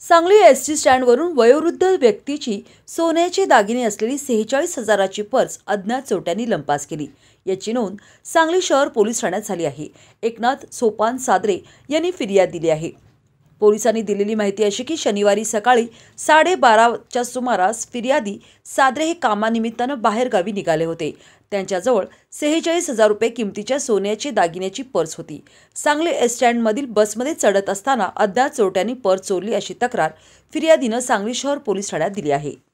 Sangli S T स्टँडवरून वयोवृद्ध व्यक्तीची सोन्याचे दागिने असलेली सेहेचाळीस हजाराची पर्स अज्ञात चोट्यांनी लंपास केली याची नोंद सांगली शहर पोलीस ठाण्यात झाली आहे एकनाथ सोपान सादरे यांनी फिर्याद दिली आहे पोलिसांनी दिलेली माहिती अशी की शनिवारी सकाळी साडेबाराच्या सुमारास फिर्यादी सादरे हे कामानिमित्तानं बाहेरगावी निघाले होते त्यांच्याजवळ सेहेचाळीस हजार रुपये किमतीच्या सोन्याची दागिन्याची पर्स होती सांगली एस स्टँडमधील बसमध्ये चढत असताना अद्याप चोरट्यांनी पर्स चोरली अशी तक्रार फिर्यादीनं सांगली शहर पोलीस ठाण्यात दिली आहे